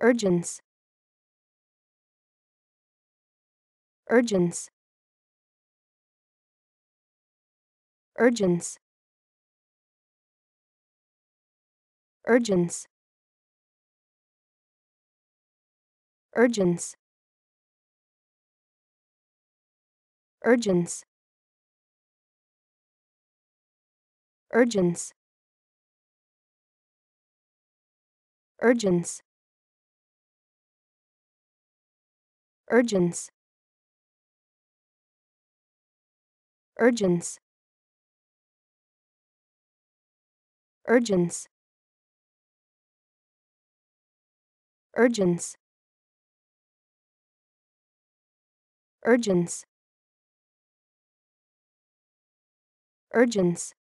urgence urgence urgence urgence urgence urgence urgence urgence urgence urgence urgence urgence urgence urgence